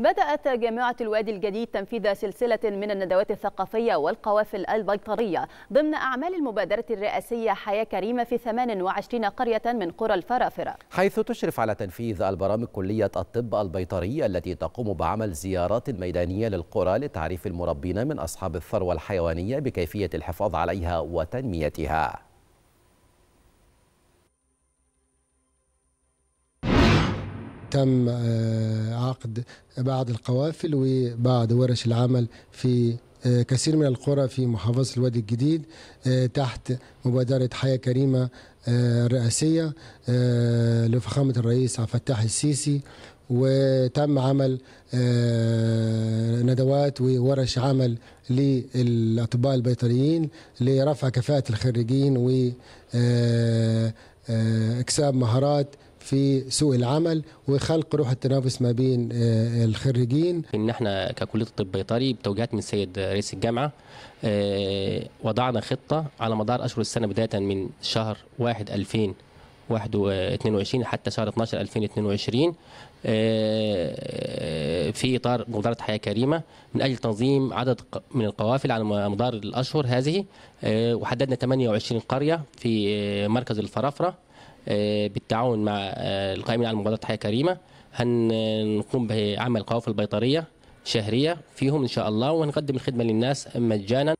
بدأت جامعة الوادي الجديد تنفيذ سلسلة من الندوات الثقافية والقوافل البيطرية ضمن أعمال المبادرة الرئاسية حياة كريمة في 28 قرية من قرى الفرافرة حيث تشرف على تنفيذ البرامج كلية الطب البيطري التي تقوم بعمل زيارات ميدانية للقرى لتعريف المربين من أصحاب الثروة الحيوانية بكيفية الحفاظ عليها وتنميتها تم آه، عقد بعض القوافل وبعض ورش العمل في آه، كثير من القرى في محافظة الوادي الجديد آه، تحت مبادرة حياة كريمة الرئاسية لفخامة الرئيس عبد الفتاح السيسي وتم عمل ندوات وورش عمل للأطباء البيطريين لرفع كفاءة الخريجين و اكساب مهارات في سوق العمل وخلق روح التنافس ما بين آه، الخريجين ان احنا ككليه الطب البيطري بتوجيهات من السيد رئيس الجامعه آه، وضعنا خطه على مدار اشهر السنه بدايه من شهر 1 2021 حتى شهر 12 2022 آه، في اطار مبادره حياه كريمه من اجل تنظيم عدد من القوافل على مدار الاشهر هذه وحددنا 28 قريه في مركز الفرافره آه، بالتعاون مع آه، القائمين على مبادره حياه كريمه هنقوم آه، بعمل قوافل بيطريه شهريه فيهم ان شاء الله ونقدم الخدمه للناس مجانا